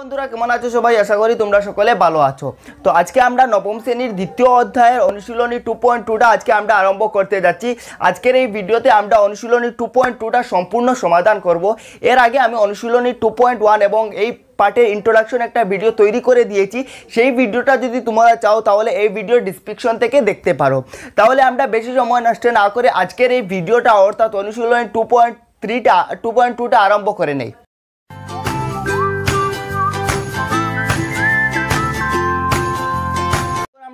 বন্ধুরা কেমন আছো সবাই আশা করি তোমরা সকলে ভালো আছো তো আজকে আমরা নবম শ্রেণীর দ্বিতীয় অধ্যায়ের অনুশীলনী টু পয়েন্ট টুটা আজকে আমরা আরম্ভ করতে যাচ্ছি আজকের এই ভিডিওতে আমরা অনুশীলনী টু পয়েন্ট টুটা সম্পূর্ণ সমাধান করব এর আগে আমি অনুশীলনী টু পয়েন্ট ওয়ান এবং এই পার্টের ইন্ট্রোডাকশন একটা ভিডিও তৈরি করে দিয়েছি সেই ভিডিওটা যদি তোমরা চাও তাহলে এই ভিডিওর ডিসক্রিপশন থেকে দেখতে পারো তাহলে আমরা বেশি সময় নষ্ট না করে আজকের এই ভিডিওটা অর্থাৎ অনুশীলনী টু পয়েন্ট থ্রিটা টু পয়েন্ট টুটা আরম্ভ করে নেই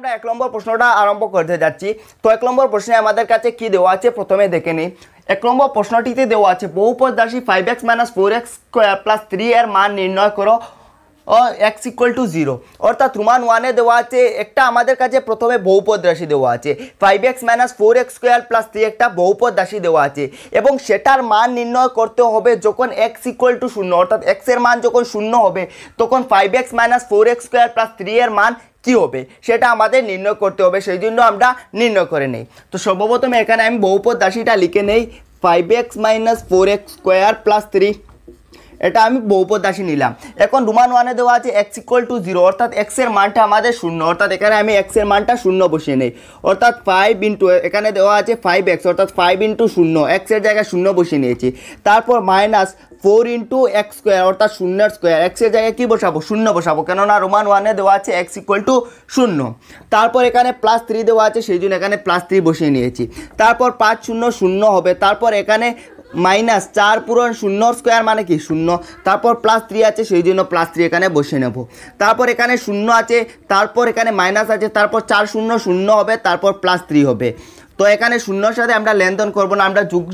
আমরা এক নম্বর প্রশ্নটা আরম্ভ করতে যাচ্ছি তো এক নম্বর প্রশ্নে আমাদের কাছে কি দেওয়া আছে প্রথমে দেখে নিই এক নম্বর প্রশ্নটিতে দেওয়া আছে রাশি five x minus four x square plus three এর মান নির্ণয় করো এক্স ইকুয়াল টু জিরো অর্থাৎ রুমান ওয়ানে দেওয়া আছে একটা আমাদের কাছে প্রথমে বহুপদ রাশি দেওয়া আছে five x minus four x square plus three একটা বহুপদ রাশি দেওয়া আছে এবং সেটার মান নির্ণয় করতে হবে যখন এক্স ইকুয়াল টু শূন্য অর্থাৎ এক্সের মান যখন শূন্য হবে তখন five x minus four x square plus three এর মান কী হবে সেটা আমাদের নির্ণয় করতে হবে সেই জন্য আমরা নির্ণয় করে নেই তো সর্বপ্রথমে এখানে আমি বহুপদ রাশিটা লিখে নেই five x minus four x square plus three এটা আমি রাশি নিলাম এখন রুমান ওয়ানে দেওয়া আছে এক্স ইকুয়াল টু জিরো অর্থাৎ এক্সের মানটা আমাদের শূন্য অর্থাৎ এখানে আমি এক্সের মানটা শূন্য বসিয়ে নেই অর্থাৎ ফাইভ ইন্টু এখানে দেওয়া আছে ফাইভ এক্স অর্থাৎ ফাইভ ইন্টু শূন্য এক্সের জায়গায় শূন্য বসিয়ে নিয়েছি তারপর minus four into x square অর্থাৎ শূন্যের স্কোয়ার এক্সের জায়গায় কী বসাবো শূন্য বসাবো কেননা রোমান ওয়ানে দেওয়া আছে এক্স ইকুয়াল টু শূন্য তারপর এখানে প্লাস থ্রি দেওয়া আছে সেই জন্য এখানে প্লাস থ্রি বসিয়ে নিয়েছি তারপর পাঁচ শূন্য শূন্য হবে তারপর এখানে মাইনাস চার পূরণ শূন্য স্কোয়ার মানে কি শূন্য তারপর প্লাস থ্রি আছে সেই জন্য প্লাস থ্রি এখানে বসে নেব তারপর এখানে শূন্য আছে তারপর এখানে মাইনাস আছে তারপর চার শূন্য শূন্য হবে তারপর প্লাস থ্রি হবে তো এখানে শূন্যর সাথে আমরা লেনদেন করব না আমরা যুগ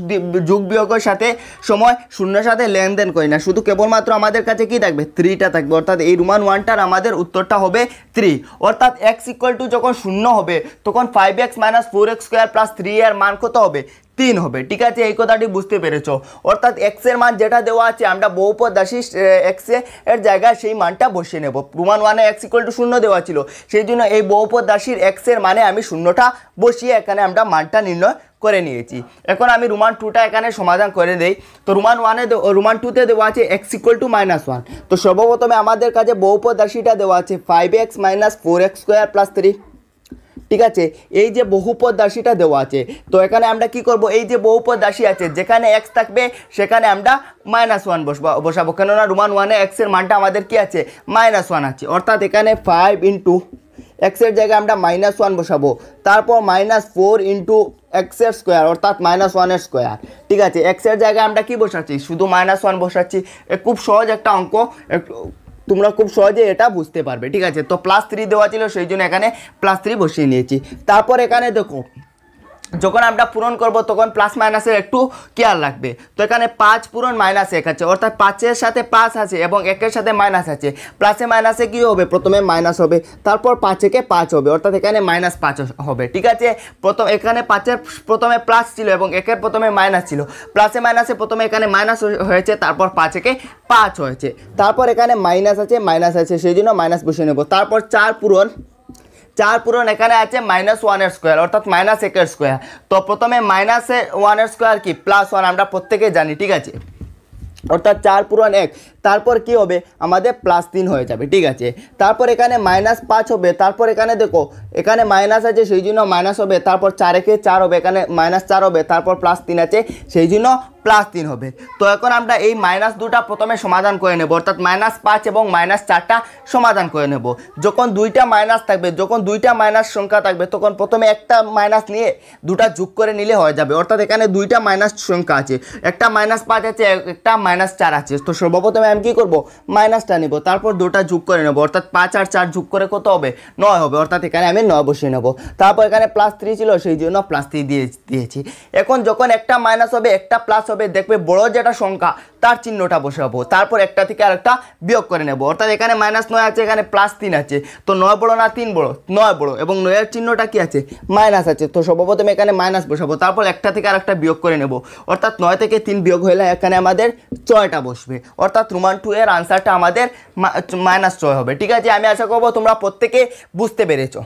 যুগ বিয়োগের সাথে সময় শূন্যর সাথে লেনদেন করি না শুধু কেবলমাত্র আমাদের কাছে কি থাকবে থ্রিটা থাকবে অর্থাৎ এই রুমান ওয়ানটার আমাদের উত্তরটা হবে থ্রি অর্থাৎ এক্স ইকুয়াল টু যখন শূন্য হবে তখন five x minus four x square plus three এর মান কত হবে তিন হবে ঠিক আছে এই কথাটি বুঝতে পেরেছো অর্থাৎ এক্সের মান যেটা দেওয়া আছে আমরা বহুপদ দাসী এক্সে এর জায়গায় সেই মানটা বসিয়ে নেব প্রমাণ ওয়ানে এক্স ইকুয়াল টু শূন্য দেওয়া ছিল সেই জন্য এই বহুপদ দাসীর এক্সের মানে আমি শূন্যটা বসিয়ে এখানে আমরা মানটা নির্ণয় করে নিয়েছি এখন আমি রুমান টুটা এখানে সমাধান করে দেই তো রুমান ওয়ানে রুমান টুতে দেওয়া আছে x equal to minus one তো সর্বপ্রথমে আমাদের কাছে বহুপদ রাশিটা দেওয়া আছে five x minus four x square plus three ঠিক আছে এই যে বহুপদ রাশিটা দেওয়া আছে তো এখানে আমরা কি করব এই যে বহুপদ রাশি আছে যেখানে এক্স থাকবে সেখানে আমরা মাইনাস ওয়ান বসবো বসাবো কেননা রোমান ওয়ানে এক্সের মানটা আমাদের কি আছে মাইনাস ওয়ান আছে অর্থাৎ এখানে ফাইভ ইন্টু এক্সের জায়গায় আমরা মাইনাস ওয়ান বসাবো তারপর মাইনাস ফোর ইন্টু এক্সের স্কোয়ার অর্থাৎ মাইনাস ওয়ানের স্কোয়ার ঠিক আছে এক্সের জায়গায় আমরা কি বসাচ্ছি শুধু মাইনাস ওয়ান বসাচ্ছি খুব সহজ একটা অঙ্ক তোমরা খুব সহজে এটা বুঝতে পারবে ঠিক আছে তো প্লাস থ্রি দেওয়া ছিল সেই জন্য এখানে প্লাস থ্রি বসিয়ে নিয়েছি তারপর এখানে দেখো যখন আমরা পূরণ করব তখন প্লাস মাইনাসের একটু কেয়ার লাগবে তো এখানে পাঁচ পূরণ মাইনাস এক আছে অর্থাৎ পাঁচের সাথে পাঁচ আছে এবং একের সাথে মাইনাস আছে প্লাসে মাইনাসে কী হবে প্রথমে মাইনাস হবে তারপর পাঁচেকে পাঁচ হবে অর্থাৎ এখানে মাইনাস পাঁচ হবে ঠিক আছে প্রথম এখানে পাঁচের প্রথমে প্লাস ছিল এবং একের প্রথমে মাইনাস ছিল প্লাসে মাইনাসে প্রথমে এখানে মাইনাস হয়েছে তারপর পাঁচেকে পাঁচ হয়েছে তারপর এখানে মাইনাস আছে মাইনাস আছে সেই জন্য মাইনাস বসে নেব তারপর চার পূরণ চার পূরণ এখানে আছে মাইনাস ওয়ানের স্কোয়ার অর্থাৎ মাইনাস একের স্কোয়ার তো প্রথমে মাইনাস ওয়ানের স্কোয়ার কি প্লাস ওয়ান আমরা প্রত্যেকেই জানি ঠিক আছে অর্থাৎ চার পূরণ এক তারপর কি হবে আমাদের প্লাস তিন হয়ে যাবে ঠিক আছে তারপর এখানে মাইনাস পাঁচ হবে তারপর এখানে দেখো এখানে মাইনাস আছে সেই জন্য মাইনাস হবে তারপর চারেকে চার হবে এখানে মাইনাস চার হবে তারপর প্লাস তিন আছে সেই জন্য প্লাস তিন হবে তো এখন আমরা এই মাইনাস দুটা প্রথমে সমাধান করে নেব অর্থাৎ মাইনাস পাঁচ এবং মাইনাস চারটা সমাধান করে নেব যখন দুইটা মাইনাস থাকবে যখন দুইটা মাইনাস সংখ্যা থাকবে তখন প্রথমে একটা মাইনাস নিয়ে দুটা যোগ করে নিলে হয়ে যাবে অর্থাৎ এখানে দুইটা মাইনাস সংখ্যা আছে একটা মাইনাস পাঁচ আছে একটা মাইনাস চার আছে তো সর্বপ্রথমে আমি কি করব মাইনাসটা নিব তারপর দুটা যোগ করে নেব অর্থাৎ পাঁচ আর চার যোগ করে কত হবে নয় হবে অর্থাৎ এখানে আমি নয় বসিয়ে নেব তারপর এখানে প্লাস থ্রি ছিল সেই জন্য প্লাস থ্রি দিয়ে দিয়েছি এখন যখন একটা মাইনাস হবে একটা প্লাস হবে দেখবে বড় যেটা সংখ্যা তার চিহ্নটা বসাবো তারপর একটা থেকে আরেকটা বিয়োগ করে নেব অর্থাৎ এখানে মাইনাস নয় আছে এখানে প্লাস তিন আছে তো নয় বড় না তিন বড় নয় বড় এবং নয়ের চিহ্নটা কি আছে মাইনাস আছে তো সর্বপ্রথম এখানে মাইনাস বসাবো তারপর একটা থেকে আরেকটা বিয়োগ করে নেব অর্থাৎ নয় থেকে তিন বিয়োগ হলে এখানে আমাদের ছয়টা বসবে অর্থাৎ সমান টু এর আনসারটা আমাদের মাইনাস ছয় হবে ঠিক আছে আমি আশা করবো তোমরা প্রত্যেকে বুঝতে পেরেছো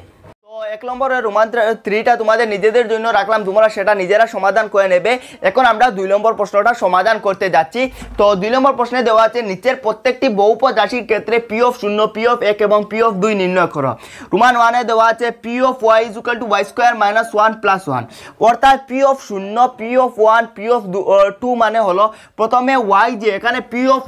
এক নম্বরের রোমান থ্রিটা তোমাদের নিজেদের জন্য রাখলাম তোমরা সেটা নিজেরা সমাধান করে নেবে এখন আমরা দুই নম্বর প্রশ্নটা সমাধান করতে যাচ্ছি তো দুই নম্বর প্রশ্নে দেওয়া আছে নিচের প্রত্যেকটি বহুপদ রাশির ক্ষেত্রে পি অফ শূন্য পি অফ এক এবং পি অফ দুই নির্ণয় করো রোমান ওয়ানে দেওয়া আছে P of Y is equal to Y square minus one plus one অর্থাৎ পি অফ শূন্য P of one P of two মানে হলো প্রথমে ওয়াই যে এখানে পি অফ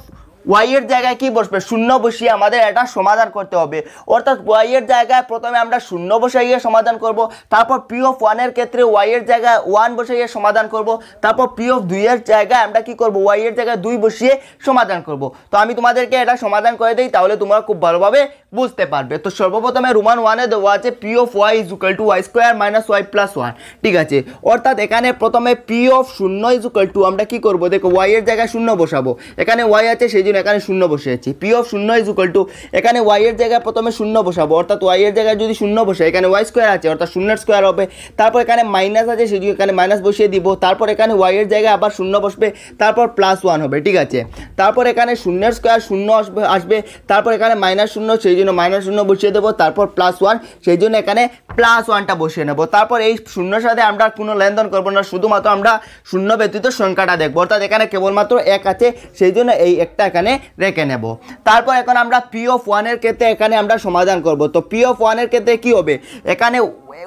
ওয়াই এর জায়গায় কি বসবে শূন্য বসিয়ে আমাদের এটা সমাধান করতে হবে অর্থাৎ ওয়াই এর জায়গায় প্রথমে আমরা শূন্য বসাইয়ে সমাধান করব তারপর পি অফ ওয়ানের ক্ষেত্রে ওয়াই এর জায়গায় ওয়ান বসাইয়ে সমাধান করব তারপর পি অফ এর জায়গায় আমরা কি করব ওয়াই এর জায়গায় দুই বসিয়ে সমাধান করব তো আমি তোমাদেরকে এটা সমাধান করে দিই তাহলে তোমরা খুব ভালোভাবে বুঝতে পারবে তো সর্বপ্রথমে রুমান ওয়ানে দেওয়া আছে P of Y is equal to Y square minus Y plus one ঠিক আছে অর্থাৎ এখানে প্রথমে পি অফ শূন্য ইজ ইকুয়াল টু আমরা কি করব দেখো ওয়াই এর জায়গায় শূন্য বসাবো এখানে ওয়াই আছে সেই জন্য এখানে শূন্য বসে বসিয়েছি পি অফ শূন্য ইজ ইকুয়াল টু এখানে ওয়াই এর জায়গায় প্রথমে শূন্য বসাবো অর্থাৎ ওয়াই এর জায়গায় যদি শূন্য বসে এখানে ওয়াই স্কোয়ার আছে অর্থাৎ শূন্যের স্কোয়ার হবে তারপর এখানে মাইনাস আছে সেদিকে এখানে মাইনাস বসিয়ে দিব তারপর এখানে ওয়াই এর জায়গায় আবার শূন্য বসবে তারপর প্লাস ওয়ান হবে ঠিক আছে তারপর এখানে শূন্যের স্কোয়ার শূন্য আসবে আসবে তারপর এখানে মাইনাস শূন্য সেই জন্য মাইনাস শূন্য বসিয়ে দেবো তারপর প্লাস ওয়ান সেই জন্য এখানে প্লাস ওয়ানটা বসিয়ে নেবো তারপর এই শূন্যর সাথে আমরা কোনো লেনদেন করবো না শুধুমাত্র আমরা শূন্য ব্যতীত সংখ্যাটা দেখবো অর্থাৎ এখানে কেবলমাত্র এক আছে সেই জন্য এই একটা এখানে এখানে রেখে নেব তারপর এখন আমরা পি অফ ওয়ানের ক্ষেত্রে এখানে আমরা সমাধান করব তো পি অফ ওয়ানের ক্ষেত্রে কী হবে এখানে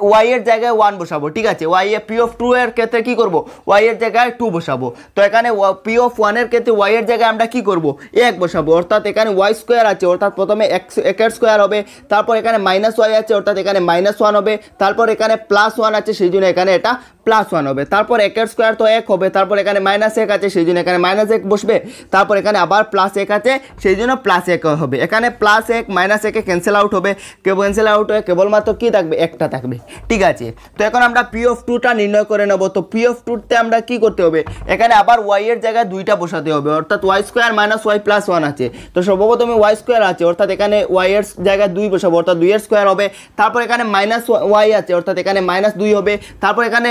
ওয়াই এর জায়গায় ওয়ান বসাবো ঠিক আছে ওয়াই এ পি অফ টু এর ক্ষেত্রে কী করবো ওয়াই এর জায়গায় টু বসাবো তো এখানে পি অফ ওয়ানের ক্ষেত্রে ওয়াই এর জায়গায় আমরা কী করবো এক বসাবো অর্থাৎ এখানে ওয়াই স্কোয়ার আছে অর্থাৎ প্রথমে এক্স একের স্কোয়ার হবে তারপর এখানে মাইনাস ওয়াই আছে অর্থাৎ এখানে মাইনাস ওয়ান হবে তারপর এখানে প্লাস ওয়ান আছে সেই জন্য এখানে এটা প্লাস ওয়ান হবে তারপর একের স্কোয়ার তো এক হবে তারপর এখানে মাইনাস এক আছে সেই জন্য এখানে মাইনাস এক বসবে তারপর এখানে আবার প্লাস এক আছে সেই জন্য প্লাস এক হবে এখানে প্লাস এক মাইনাস একে ক্যান্সেল আউট হবে কেউ ক্যান্সেল আউট হয়ে কেবলমাত্র কী থাকবে একটা থাকবে ঠিক আছে তো এখন আমরা পি অফ টুটা নির্ণয় করে নেবো তো পি অফ টুতে আমরা কি করতে হবে এখানে আবার ওয়াইয়ের জায়গায় দুইটা বসাতে হবে অর্থাৎ Y square minus Y plus one আছে তো সর্বপ্রথমে ওয়াই স্কোয়ার আছে অর্থাৎ এখানে ওয়াইয়ের জায়গায় দুই বসাবো অর্থাৎ দুইয়ের স্কোয়ার হবে তারপর এখানে মাইনাস ওয়াই আছে অর্থাৎ এখানে মাইনাস দুই হবে তারপর এখানে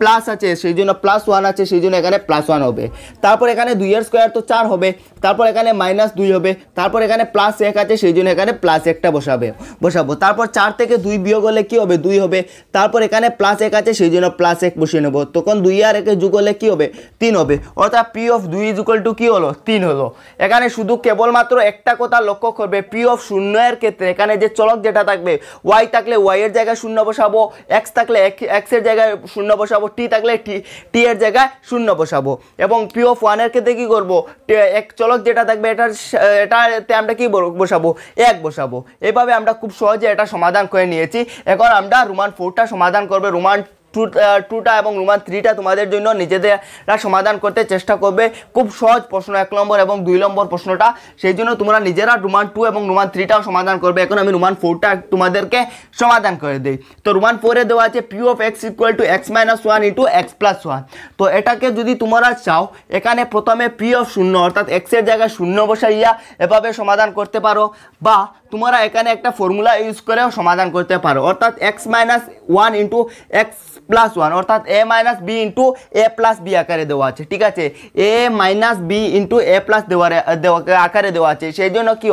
প্লাস আছে সেই জন্য প্লাস ওয়ান আছে সেই জন্য এখানে প্লাস ওয়ান হবে তারপর এখানে দুইয়ের স্কোয়ার তো চার হবে তারপর এখানে মাইনাস দুই হবে তারপর এখানে প্লাস এক আছে সেই জন্য এখানে প্লাস একটা বসাবে বসাবো তারপর চার থেকে দুই বিয়োগ হলে কী হবে দুই হবে তারপর এখানে প্লাস এক আছে সেই জন্য প্লাস এক বসিয়ে নেবো তখন দুই আর একে যুগ হলে কী হবে তিন হবে অর্থাৎ পি অফ দুই ইজুকাল টু কী হলো তিন হলো এখানে শুধু কেবলমাত্র একটা কথা লক্ষ্য করবে পি অফ শূন্যের ক্ষেত্রে এখানে যে চলক যেটা থাকবে ওয়াই থাকলে ওয়াইয়ের জায়গায় শূন্য বসাবো এক্স থাকলে এক্সের জায়গায় শূন্য শূন্য বসাবো টি থাকলে টি টি এর জায়গায় শূন্য বসাবো এবং পি অফ ওয়ানের ক্ষেত্রে কী করবো এক চলক যেটা থাকবে এটার এটাতে আমরা কি বসাবো এক বসাবো এভাবে আমরা খুব সহজে এটা সমাধান করে নিয়েছি এখন আমরা রোমান ফোরটা সমাধান করবে রোমান টুটা এবং রোমান থ্রিটা তোমাদের জন্য নিজেদের সমাধান করতে চেষ্টা করবে খুব সহজ প্রশ্ন এক নম্বর এবং দুই নম্বর প্রশ্নটা সেই জন্য তোমরা নিজেরা রোমান টু এবং রোমান থ্রিটাও সমাধান করবে এখন আমি রোমান ফোরটা তোমাদেরকে সমাধান করে দিই তো রোমান ফোরে দেওয়া আছে P of x equal to x minus one into x plus one তো এটাকে যদি তোমরা চাও এখানে প্রথমে পি অফ শূন্য অর্থাৎ এক্সের জায়গায় শূন্য বসাইয়া এভাবে সমাধান করতে পারো বা তোমরা এখানে একটা ফর্মুলা ইউজ করেও সমাধান করতে পারো অর্থাৎ x minus one into x plus one অর্থাৎ A minus B into A plus B আকারে দেওয়া আছে ঠিক আছে A minus B into A plus দেওয়ার আকারে দেওয়া আছে সেই জন্য কী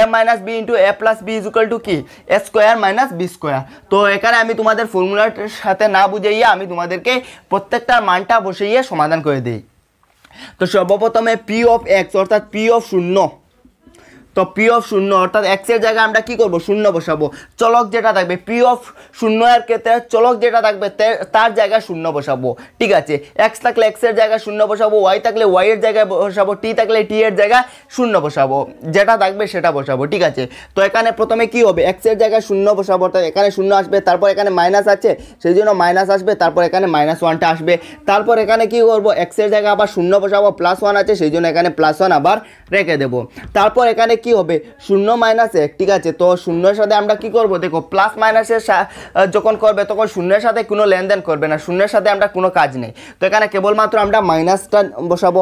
A minus B into A plus B is equal to কি A square minus B square তো এখানে আমি তোমাদের ফর্মুলার সাথে না বুঝাইয়ে আমি তোমাদেরকে প্রত্যেকটার মানটা বসিয়ে সমাধান করে দিই তো সর্বপ্রথমে পি অফ এক্স অর্থাৎ পি অফ শূন্য তো পি অফ শূন্য অর্থাৎ এক্সের জায়গায় আমরা কি করব শূন্য বসাবো চলক যেটা থাকবে পি অফ শূন্য এর ক্ষেত্রে চলক যেটা থাকবে তার জায়গায় শূন্য বসাবো ঠিক আছে এক্স থাকলে এক্সের জায়গায় শূন্য বসাবো ওয়াই থাকলে ওয়াইয়ের জায়গায় বসাবো টি থাকলে টি এর জায়গায় শূন্য বসাবো যেটা থাকবে সেটা বসাবো ঠিক আছে তো এখানে প্রথমে কি হবে এক্সের জায়গায় শূন্য বসাবো অর্থাৎ এখানে শূন্য আসবে তারপর এখানে মাইনাস আছে সেই জন্য মাইনাস আসবে তারপর এখানে মাইনাস ওয়ানটা আসবে তারপর এখানে কি করবো এক্সের জায়গায় আবার শূন্য বসাবো প্লাস ওয়ান আছে সেই জন্য এখানে প্লাস ওয়ান আবার রেখে দেবো তারপর এখানে কি কি হবে শূন্য মাইনাস এক ঠিক আছে তো শূন্যের সাথে আমরা কি করব দেখো প্লাস মাইনাসের যখন করবে তখন শূন্যের সাথে কোনো লেনদেন করবে না শূন্যের সাথে আমরা কোনো কাজ নেই তো এখানে কেবলমাত্র আমরা মাইনাসটা বসাবো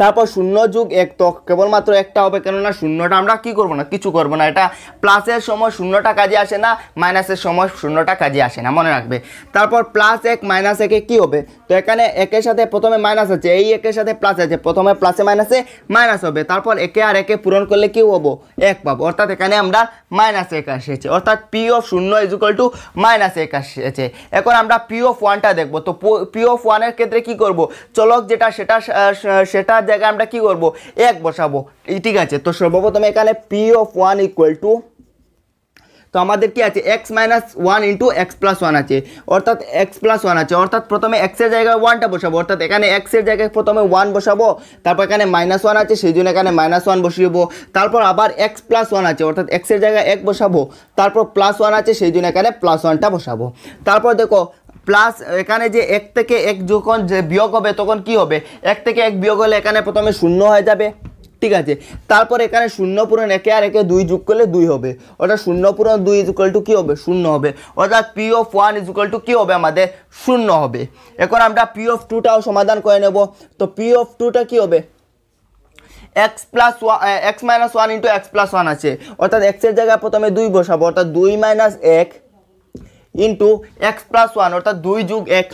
তারপর শূন্য যুগ এক তো কেবলমাত্র একটা হবে কেননা শূন্যটা আমরা কি করব না কিছু করব না এটা প্লাসের সময় শূন্যটা কাজে আসে না মাইনাসের সময় শূন্যটা কাজে আসে না মনে রাখবে তারপর প্লাস এক মাইনাস একে কী হবে তো এখানে একের সাথে প্রথমে মাইনাস আছে এই একের সাথে প্লাস আছে প্রথমে প্লাসে মাইনাসে মাইনাস হবে তারপর একে আর একে পূরণ করলে কী হবো এক পাবো অর্থাৎ এখানে আমরা মাইনাস এক আসেছে অর্থাৎ পি অফ শূন্য ইজ ইকুয়াল টু মাইনাস এক আসেছে এখন আমরা পি অফ ওয়ানটা দেখবো তো পি অফ ওয়ানের ক্ষেত্রে কী করবো চলক যেটা সেটা সেটার জায়গায় আমরা কি করব এক বসাবো ঠিক আছে তো সর্বপ্রথম এখানে P of one equal to তো আমাদের কি আছে x minus one into x plus one আছে অর্থাৎ এক্স প্লাস ওয়ান আছে অর্থাৎ প্রথমে এক্সের জায়গায় ওয়ানটা বসাবো অর্থাৎ এখানে এক্সের জায়গায় প্রথমে ওয়ান বসাবো তারপর এখানে মাইনাস ওয়ান আছে সেই জন্য এখানে মাইনাস ওয়ান বসিয়েবো তারপর আবার এক্স প্লাস ওয়ান আছে অর্থাৎ এক্সের জায়গায় এক বসাবো তারপর প্লাস ওয়ান আছে সেই জন্য এখানে প্লাস ওয়ানটা বসাবো তারপর দেখো প্লাস এখানে যে এক থেকে এক যখন যে বিয়োগ হবে তখন কি হবে এক থেকে এক বিয়োগ হলে এখানে প্রথমে শূন্য হয়ে যাবে ঠিক আছে তারপর এখানে শূন্য পূরণ একে আর একে দুই যোগ করলে দুই হবে অর্থাৎ শূন্য পূরণ দুই ইজুকাল টু কী হবে শূন্য হবে অর্থাৎ P of one is equal to কী হবে আমাদের শূন্য হবে এখন আমরা পি অফ টুটাও সমাধান করে নেব তো পি অফ টুটা কী হবে x plus one x minus one into x plus one আছে অর্থাৎ এক্সের জায়গায় প্রথমে দুই বসাবো অর্থাৎ দুই মাইনাস এক ইন্টু এক্স প্লাস ওয়ান অর্থাৎ দুই যুগ এক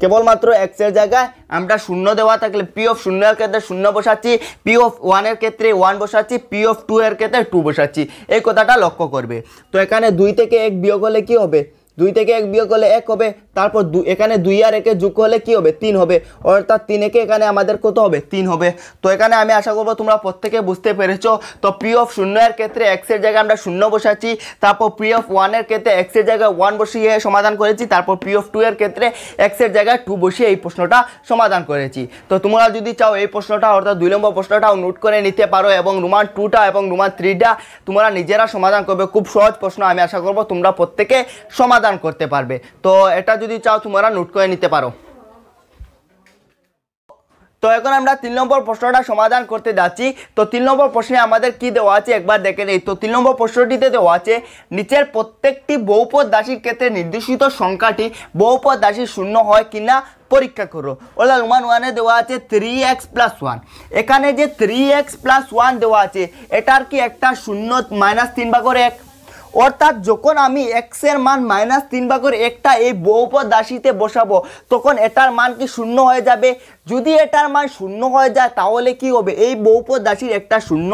কেবলমাত্র এক্সের জায়গায় আমরা শূন্য দেওয়া থাকলে পি অফ শূন্যের ক্ষেত্রে শূন্য বসাচ্ছি পি অফ ওয়ানের ক্ষেত্রে ওয়ান বসাচ্ছি পি অফ টু এর ক্ষেত্রে টু বসাচ্ছি এই কথাটা লক্ষ্য করবে তো এখানে দুই থেকে এক বিয়োগ হলে কী হবে দুই থেকে এক বিয়োগ করলে এক হবে তারপর দু এখানে দুই আর একে যুগ করলে কি হবে তিন হবে অর্থাৎ তিন একে এখানে আমাদের কত হবে তিন হবে তো এখানে আমি আশা করবো তোমরা প্রত্যেকে বুঝতে পেরেছো তো পি অফ শূন্যের ক্ষেত্রে এক্সের জায়গায় আমরা শূন্য বসাচ্ছি তারপর পি অফ ওয়ানের ক্ষেত্রে এক্সের জায়গায় ওয়ান বসিয়ে সমাধান করেছি তারপর পি অফ টু এর ক্ষেত্রে এক্সের জায়গায় টু বসিয়ে এই প্রশ্নটা সমাধান করেছি তো তোমরা যদি চাও এই প্রশ্নটা অর্থাৎ দুই নম্বর প্রশ্নটাও নোট করে নিতে পারো এবং রুমান টুটা এবং রুমান থ্রিটা তোমরা নিজেরা সমাধান করবে খুব সহজ প্রশ্ন আমি আশা করবো তোমরা প্রত্যেকে সমাধান ট্রানজাকশান করতে পারবে তো এটা যদি চাও তোমরা নোট করে নিতে পারো তো এখন আমরা তিন নম্বর প্রশ্নটা সমাধান করতে যাচ্ছি তো তিন নম্বর প্রশ্নে আমাদের কি দেওয়া আছে একবার দেখে নেই তো তিন নম্বর প্রশ্নটিতে দেওয়া আছে নিচের প্রত্যেকটি বহুপদ দাসির ক্ষেত্রে নির্দেশিত সংখ্যাটি বহুপদ দাসির শূন্য হয় কিনা পরীক্ষা করো ওলা ওয়ান ওয়ানে দেওয়া আছে থ্রি এক্স প্লাস ওয়ান এখানে যে থ্রি এক্স প্লাস ওয়ান দেওয়া আছে এটার কি একটা শূন্য মাইনাস তিন বা করে এক অর্থাৎ যখন আমি এক্সের মান মাইনাস তিন ভাগের একটা এই বহুপদ রাশিতে বসাবো তখন এটার মান কি শূন্য হয়ে যাবে যদি এটার মান শূন্য হয়ে যায় তাহলে কি হবে এই বহুপদ রাশির একটা শূন্য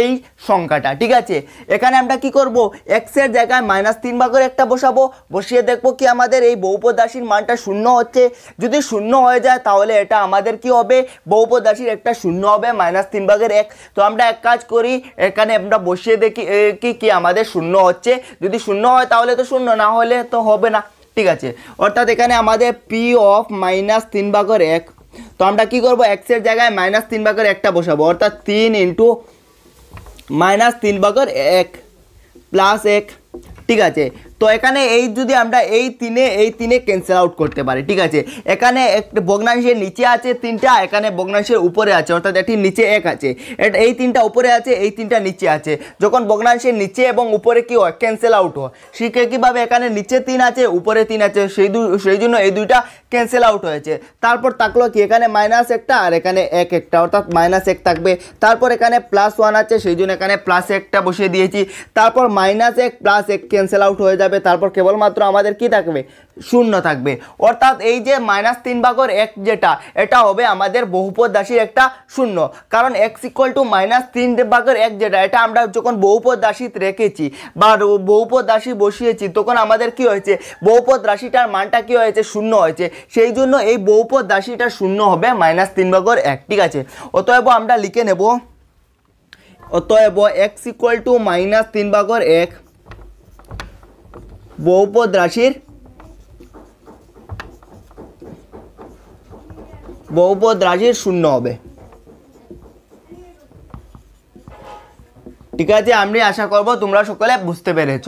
এই সংখ্যাটা ঠিক আছে এখানে আমরা কি করব এক্সের জায়গায় মাইনাস তিন ভাগের একটা বসাবো বসিয়ে দেখব কি আমাদের এই বহুপদাসীর মানটা শূন্য হচ্ছে যদি শূন্য হয়ে যায় তাহলে এটা আমাদের কি হবে বহুপদাসীর একটা শূন্য হবে মাইনাস তিন ভাগের এক তো আমরা এক কাজ করি এখানে আমরা বসিয়ে দেখি কি কি আমাদের শূন্য হচ্ছে যদি শূন্য হয় তাহলে তো শূন্য না হলে তো হবে না ঠিক আছে অর্থাৎ এখানে আমাদের পি অফ মাইনাস তিন ভাগের এক তো আমরা কি করবো এক্সের জায়গায় মাইনাস তিন ভাগের একটা বসাবো অর্থাৎ তিন ইন্টু মাইনাস তিন বগর এক প্লাস এক ঠিক আছে তো এখানে এই যদি আমরা এই তিনে এই তিনে ক্যান্সেল আউট করতে পারি ঠিক আছে এখানে একটা ভগ্নাংশের নিচে আছে তিনটা এখানে ভগ্নাংশের উপরে আছে অর্থাৎ এটি নিচে এক আছে এই তিনটা উপরে আছে এই তিনটা নিচে আছে যখন ভগ্নাংশের নিচে এবং উপরে কি হয় ক্যান্সেল আউট হয় শিখে কীভাবে এখানে নিচে তিন আছে উপরে তিন আছে সেই দু সেই জন্য এই দুইটা ক্যান্সেল আউট হয়েছে তারপর থাকলো কি এখানে মাইনাস একটা আর এখানে এক একটা অর্থাৎ মাইনাস এক থাকবে তারপর এখানে প্লাস ওয়ান আছে সেই জন্য এখানে প্লাস একটা বসিয়ে দিয়েছি তারপর মাইনাস এক প্লাস এক ক্যান্সেল আউট হয়ে যাবে যাবে তারপর কেবলমাত্র আমাদের কি থাকবে শূন্য থাকবে অর্থাৎ এই যে মাইনাস তিন ভাগর এক যেটা এটা হবে আমাদের বহুপদ রাশির একটা শূন্য কারণ এক্স ইকুয়াল টু মাইনাস তিন ভাগের এক যেটা এটা আমরা যখন বহুপদ রাশি রেখেছি বা বহুপদ রাশি বসিয়েছি তখন আমাদের কি হয়েছে বহুপদ রাশিটার মানটা কি হয়েছে শূন্য হয়েছে সেই জন্য এই বহুপদ রাশিটা শূন্য হবে মাইনাস তিন ভাগর এক ঠিক আছে অতএব আমরা লিখে নেব অতএব এক্স ইকুয়াল টু মাইনাস তিন ভাগর এক বহুপদ রাশির বহুপদ রাশির শূন্য হবে ঠিক আছে আমি আশা করব তোমরা সকলে বুঝতে পেরেছ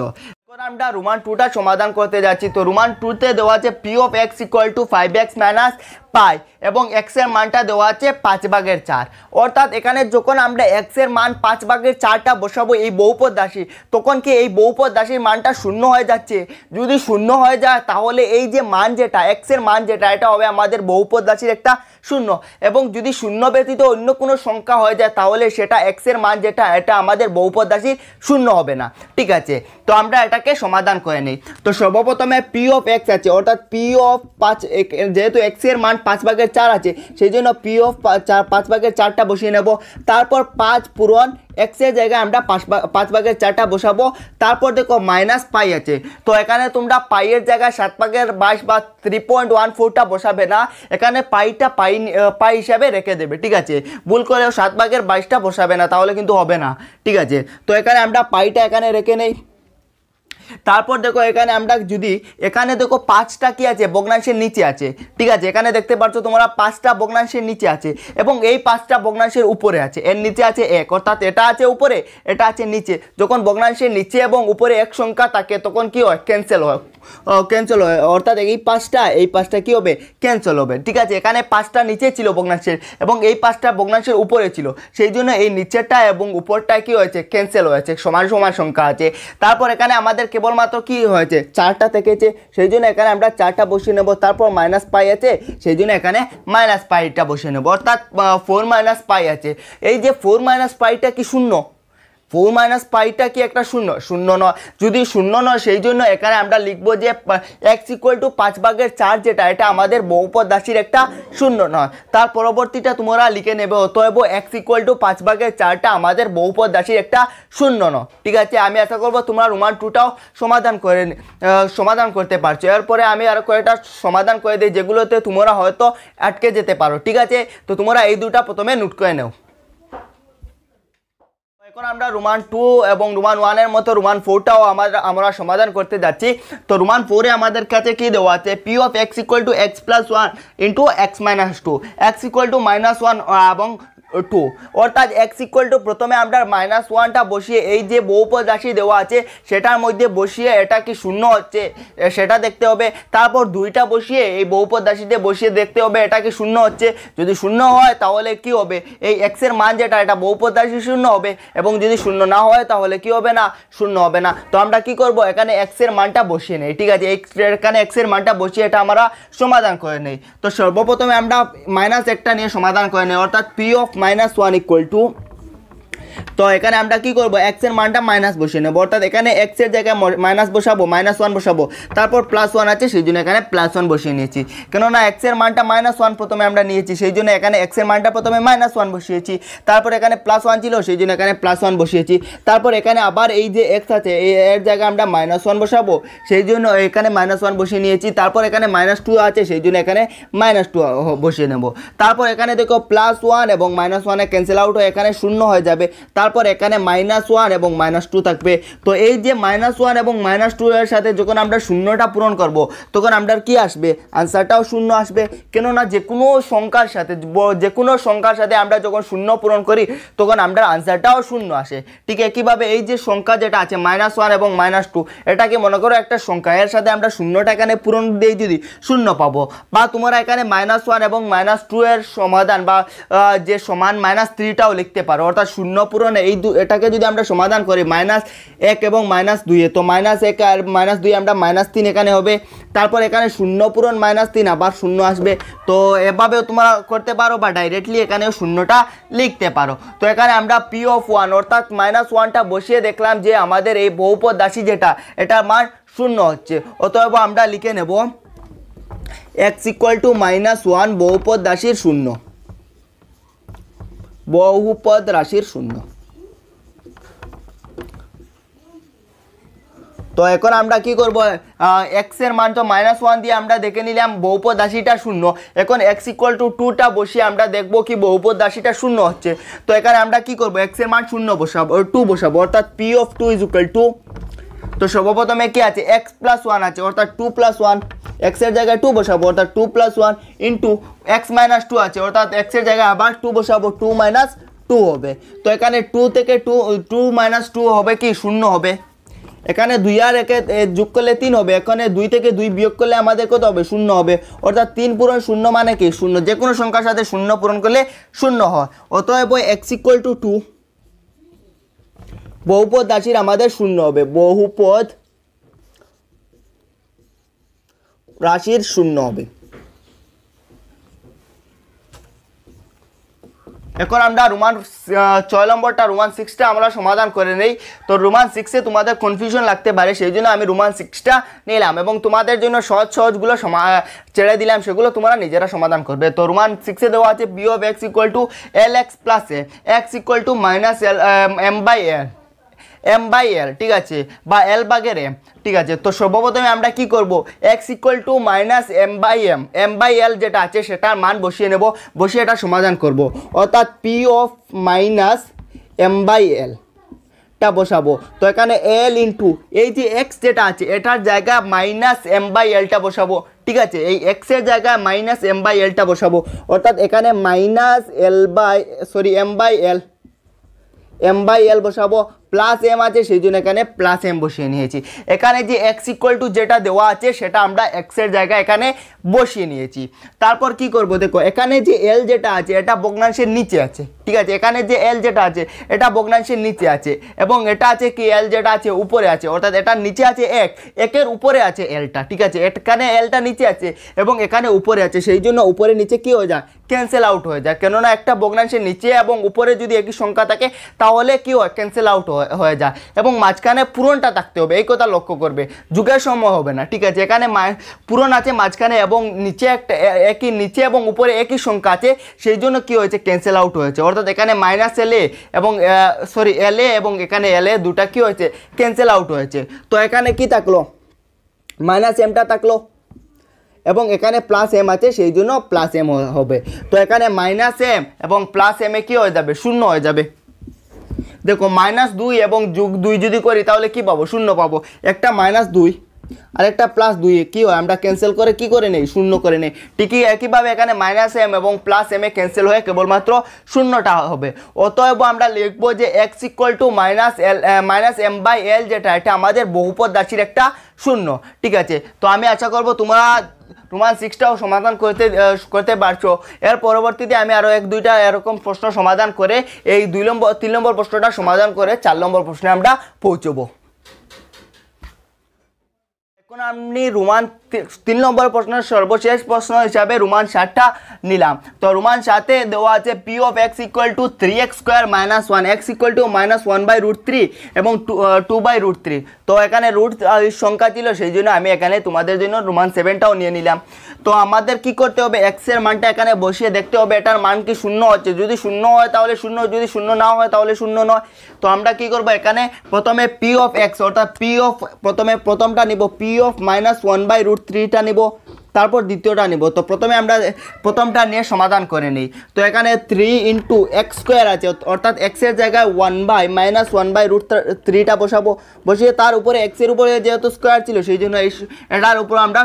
আমরা রোমান টুটা সমাধান করতে যাচ্ছি তো রোমান টুতে দেওয়া আছে P of x equal to five x minus pi এবং এক্সের মানটা দেওয়া আছে পাঁচ ভাগের চার অর্থাৎ এখানে যখন আমরা এক্সের মান পাঁচ ভাগের চারটা বসাবো এই বহুপদ রাশি তখন কি এই বহুপদ রাশির মানটা শূন্য হয়ে যাচ্ছে যদি শূন্য হয়ে যায় তাহলে এই যে মান যেটা এক্সের মান যেটা এটা হবে আমাদের বহুপদ রাশির একটা শূন্য এবং যদি শূন্য ব্যতীত অন্য কোনো সংখ্যা হয়ে যায় তাহলে সেটা এক্সের মান যেটা এটা আমাদের বহুপদ রাশির শূন্য হবে না ঠিক আছে তো আমরা এটাকে সমাধান করে নিই তো সর্বপ্রথমে পি অফ এক্স আছে অর্থাৎ পি অফ পাঁচ যেহেতু এক্সের মান পাঁচ ভাগের চার আছে সেই জন্য পি অফ চার পাঁচ ভাগের চারটা বসিয়ে নেব তারপর পাঁচ পূরণ এক্সের জায়গায় আমরা পাঁচ পাঁচ ভাগের চারটা বসাবো তারপর দেখো মাইনাস পাই আছে তো এখানে তোমরা পাইয়ের জায়গায় সাত ভাগের বাইশ বা থ্রি পয়েন্ট ওয়ান ফোরটা বসাবে না এখানে পাইটা পাই পাই হিসাবে রেখে দেবে ঠিক আছে ভুল করেও সাত ভাগের বাইশটা বসাবে না তাহলে কিন্তু হবে না ঠিক আছে তো এখানে আমরা পাইটা এখানে রেখে নেই তারপর দেখো এখানে আমরা যদি এখানে দেখো পাঁচটা কি আছে বগ্নাংশের নিচে আছে ঠিক আছে এখানে দেখতে পাচ্ছ তোমরা পাঁচটা বগ্নাংশের নিচে আছে এবং এই পাঁচটা বগ্নাংশের উপরে আছে এর নিচে আছে এক অর্থাৎ এটা আছে উপরে এটা আছে নিচে যখন বগ্নাংশের নিচে এবং উপরে এক সংখ্যা থাকে তখন কি হয় ক্যান্সেল হয় ক্যান্সেল হয় অর্থাৎ এই পাঁচটা এই পাঁচটা কি হবে ক্যান্সেল হবে ঠিক আছে এখানে পাঁচটা নিচে ছিল বগ্নাংশের এবং এই পাঁচটা বগ্নাংশের উপরে ছিল সেই জন্য এই নিচেরটা এবং উপরটা কি হয়েছে ক্যান্সেল হয়েছে সমান সমান সংখ্যা আছে তারপর এখানে আমাদের কেবলমাত্র কি হয়েছে চারটা থেকেছে সেই জন্য এখানে আমরা চারটা বসিয়ে নেব তারপর মাইনাস পাই আছে সেই জন্য এখানে মাইনাস পাইটা বসিয়ে নেব অর্থাৎ ফোর মাইনাস পাই আছে এই যে ফোর মাইনাস পাইটা কি শূন্য ফোর মাইনাস পাইটা কি একটা শূন্য শূন্য নয় যদি শূন্য নয় সেই জন্য এখানে আমরা লিখবো যে এক্স ইকুয়াল টু পাঁচ ভাগের চার যেটা এটা আমাদের বহুপদ রাশির একটা শূন্য নয় তার পরবর্তীটা তোমরা লিখে নেবে অতএব এক্স ইকুয়াল টু পাঁচ ভাগের চারটা আমাদের বহুপদ রাশির একটা শূন্য নয় ঠিক আছে আমি আশা করবো তোমরা রোমান টুটাও সমাধান করে সমাধান করতে পারছো এরপরে আমি আরও কয়েকটা সমাধান করে দিই যেগুলোতে তোমরা হয়তো আটকে যেতে পারো ঠিক আছে তো তোমরা এই দুটা প্রথমে নোট করে নেও এখন আমরা রোমান টু এবং রোমান ওয়ানের মতো রোমান ফোরটাও আমরা আমরা সমাধান করতে যাচ্ছি তো রোমান ফোরে আমাদের কাছে কী দেওয়া আছে P of x equal to x plus one into x minus two x equal to minus one এবং টু অর্থাৎ এক্স ইকুয়াল টু প্রথমে আমরা মাইনাস ওয়ানটা বসিয়ে এই যে বহুপদ রাশি দেওয়া আছে সেটার মধ্যে বসিয়ে এটা কি শূন্য হচ্ছে সেটা দেখতে হবে তারপর দুইটা বসিয়ে এই বহুপদ রাশিতে বসিয়ে দেখতে হবে এটা কি শূন্য হচ্ছে যদি শূন্য হয় তাহলে কি হবে এই এক্সের মান যেটা এটা বহুপদ রাশি শূন্য হবে এবং যদি শূন্য না হয় তাহলে কি হবে না শূন্য হবে না তো আমরা কি করব এখানে এক্সের মানটা বসিয়ে নেই ঠিক আছে এখানে এক্সের মানটা বসিয়ে এটা আমরা সমাধান করে নেই তো সর্বপ্রথমে আমরা মাইনাস একটা নিয়ে সমাধান করে নেই অর্থাৎ P of minus one equal to তো এখানে আমরা কি করব এক্স এর মানটা মাইনাস বসিয়ে নেব অর্থাৎ এখানে এক্স এর জায়গায় মাইনাস বসাবো মাইনাস ওয়ান বসাবো তারপর প্লাস ওয়ান আছে সেই জন্য এখানে প্লাস ওয়ান বসিয়ে নিয়েছি কেননা এক্স এর মানটা মাইনাস ওয়ান প্রথমে আমরা নিয়েছি সেই জন্য এখানে এক্স এর মানটা প্রথমে মাইনাস ওয়ান বসিয়েছি তারপর এখানে প্লাস ওয়ান ছিল সেই জন্য এখানে প্লাস ওয়ান বসিয়েছি তারপর এখানে আবার এই যে এক্স আছে এই এর জায়গায় আমরা মাইনাস ওয়ান বসাবো সেই জন্য এখানে মাইনাস ওয়ান বসিয়ে নিয়েছি তারপর এখানে মাইনাস টু আছে সেই জন্য এখানে মাইনাস টু বসিয়ে নেবো তারপর এখানে দেখো প্লাস ওয়ান এবং মাইনাস ওয়ানে ক্যান্সেল আউট হয়ে এখানে শূন্য হয়ে যাবে তারপর এখানে মাইনাস ওয়ান এবং মাইনাস টু থাকবে তো এই যে মাইনাস ওয়ান এবং মাইনাস টু এর সাথে যখন আমরা শূন্যটা পূরণ করব তখন আপনার কি আসবে আনসারটাও শূন্য আসবে কেননা যে কোনো সংখ্যার সাথে যে কোনো সংখ্যার সাথে আমরা যখন শূন্য পূরণ করি তখন আমরা আনসারটাও শূন্য আসে ঠিক একইভাবে এই যে সংখ্যা যেটা আছে মাইনাস ওয়ান এবং মাইনাস টু এটাকে মনে করো একটা সংখ্যা এর সাথে আমরা শূন্যটা এখানে পূরণ দিয়ে যদি শূন্য পাবো বা তোমরা এখানে মাইনাস ওয়ান এবং মাইনাস টু এর সমাধান বা যে সমান মাইনাস থ্রিটাও লিখতে পারো অর্থাৎ শূন্য পূরণে এই দু এটাকে যদি আমরা সমাধান করি মাইনাস এক এবং মাইনাস দুইয়ে তো মাইনাস এক আর মাইনাস দুই আমরা মাইনাস তিন এখানে হবে তারপর এখানে শূন্য পূরণ মাইনাস তিন আবার শূন্য আসবে তো এভাবেও তোমরা করতে পারো বা ডাইরেক্টলি এখানেও শূন্যটা লিখতে পারো তো এখানে আমরা পি অফ ওয়ান অর্থাৎ মাইনাস ওয়ানটা বসিয়ে দেখলাম যে আমাদের এই বহুপদ রাশি যেটা এটার মান শূন্য হচ্ছে অতএব আমরা লিখে নেব x equal to minus one বহুপদ দাসীর শূন্য বহুপদ রাশির শূন্য তো এখন আমরা কি করব এক্সের মান তো মাইনাস ওয়ান দিয়ে আমরা দেখে নিলাম বহুপদ রাশিটা শূন্য এখন এক্স ইকুয়াল টু টুটা বসিয়ে আমরা দেখব কি বহুপদ রাশিটা শূন্য হচ্ছে তো এখানে আমরা কি করব এক্সের মান শূন্য বসাবো টু বসাবো অর্থাৎ P of two is equal to তো সর্বপ্রথমে কি আছে এক্স প্লাস ওয়ান আছে অর্থাৎ টু প্লাস ওয়ান এক্সের জায়গায় টু বসাবো অর্থাৎ two plus one into x minus two আছে অর্থাৎ এক্সের জায়গায় আবার টু বসাবো টু মাইনাস টু হবে তো এখানে টু থেকে টু টু মাইনাস টু হবে কি শূন্য হবে এখানে দুই আর একে যোগ করলে তিন হবে এখানে দুই থেকে দুই বিয়োগ করলে আমাদের কত হবে শূন্য হবে অর্থাৎ তিন পূরণ শূন্য মানে কি শূন্য যে কোনো সংখ্যার সাথে শূন্য পূরণ করলে শূন্য হয় অতএব এক্স ইকুয়াল টু টু বহুপদ রাশির আমাদের শূন্য হবে বহুপদ রাশির শূন্য হবে এখন আমরা রোমান ছয় নম্বরটা রোমান সিক্সটা আমরা সমাধান করে নেই তো রোমান সিক্সে তোমাদের কনফিউশন লাগতে পারে সেই জন্য আমি রোমান সিক্সটা নিলাম এবং তোমাদের জন্য সহজ সহজগুলো ছেড়ে দিলাম সেগুলো তোমরা নিজেরা সমাধান করবে তো রোমান সিক্সে দেওয়া আছে b of x equal to l x plus a x equal to minus l m by l m by l ঠিক আছে বা এল বাগের এম ঠিক আছে তো সর্বপ্রথমে আমরা কি করব x equal to minus m by m m by l যেটা আছে সেটার মান বসিয়ে নেব বসিয়ে এটা সমাধান করব অর্থাৎ P of minus m by l টা বসাবো তো এখানে এল ইন্টু এই যে এক্স যেটা আছে এটার জায়গা মাইনাস এম বাই এলটা বসাবো ঠিক আছে এই এক্সের জায়গায় মাইনাস এম বাই এলটা বসাবো অর্থাৎ এখানে minus l by sorry m by l m by l বসাবো প্লাস এম আছে সেই জন্য এখানে প্লাস এম বসিয়ে নিয়েছি এখানে যে এক্স ইকুয়াল টু যেটা দেওয়া আছে সেটা আমরা এক্সের জায়গায় এখানে বসিয়ে নিয়েছি তারপর কি করব দেখো এখানে যে এল যেটা আছে এটা ভগ্নাংশের নিচে আছে ঠিক আছে এখানে যে এল যেটা আছে এটা ভগ্নাংশের নিচে আছে এবং এটা আছে কি এল যেটা আছে উপরে আছে অর্থাৎ এটা নিচে আছে এক একের উপরে আছে এলটা ঠিক আছে এখানে এলটা নিচে আছে এবং এখানে উপরে আছে সেই জন্য উপরে নিচে কি হয়ে যায় ক্যান্সেল আউট হয়ে যায় কেননা একটা ভগ্নাংশের নিচে এবং উপরে যদি একই সংখ্যা থাকে তাহলে কি হয় ক্যান্সেল আউট হয় হয়ে যায় এবং মাঝখানে পূরণটা থাকতে হবে এই কথা লক্ষ্য করবে যুগের সময় হবে না ঠিক আছে এখানে পূরণ আছে মাঝখানে এবং নিচে একটা একই নিচে এবং উপরে একই সংখ্যা আছে সেই জন্য কী হয়েছে ক্যান্সেল আউট হয়েছে অর্থাৎ এখানে মাইনাস এলে এবং সরি এলে এবং এখানে এলে দুটা কী হয়েছে ক্যান্সেল আউট হয়েছে তো এখানে কি থাকলো মাইনাস এমটা থাকলো এবং এখানে প্লাস এম আছে সেই জন্য প্লাস এম হবে তো এখানে মাইনাস এম এবং প্লাস এমে কী হয়ে যাবে শূন্য হয়ে যাবে দেখো মাইনাস দুই এবং যুগ দুই যদি করি তাহলে কি পাবো শূন্য পাবো একটা মাইনাস দুই আর একটা প্লাস দুই কী হয় আমরা ক্যান্সেল করে কি করে নেই শূন্য করে নেই ঠিকই একইভাবে এখানে মাইনাস এম এবং প্লাস এম এ ক্যান্সেল হয়ে কেবলমাত্র শূন্যটা হবে অতএব আমরা লিখব যে x equal to minus l minus m by l যেটা এটা আমাদের বহুপদ রাশির একটা শূন্য ঠিক আছে তো আমি আশা করব তোমরা তোমার সিক্সটাও সমাধান করতে করতে পারছো এর পরবর্তীতে আমি আরও এক দুইটা এরকম প্রশ্ন সমাধান করে এই দুই নম্বর তিন নম্বর প্রশ্নটা সমাধান করে চার নম্বর প্রশ্নে আমরা পৌঁছবো এখন আমি রুমান তিন নম্বর প্রশ্নের সর্বশেষ প্রশ্ন হিসাবে রুমান সাতটা নিলাম তো রুমান সাথে দেওয়া আছে P of x equal to three x square minus one x equal to minus one by root three এবং টু বাই রুট থ্রি তো এখানে রুট uh, সংখ্যা ছিল সেই জন্য আমি এখানে তোমাদের জন্য রুমান সেভেনটাও নিয়ে নিলাম তো আমাদের কি করতে হবে এক্সের মানটা এখানে বসিয়ে দেখতে হবে এটার মান কি শূন্য হচ্ছে যদি শূন্য হয় তাহলে শূন্য যদি শূন্য না হয় তাহলে শূন্য নয় তো আমরা কি করব এখানে প্রথমে পি অফ এক্স অর্থাৎ পি অফ প্রথমে প্রথমটা নিব p of of minus one by root থ্রিটা নেব তারপর দ্বিতীয়টা নিব তো প্রথমে আমরা প্রথমটা নিয়ে সমাধান করে নিই তো এখানে থ্রি ইন্টু এক্স স্কোয়ার আছে অর্থাৎ এক্সের জায়গায় one by minus one by root থ্রিটা বসাবো বসিয়ে তার উপরে এক্সের উপরে যেহেতু স্কোয়ার ছিল সেই জন্য এই এটার উপর আমরা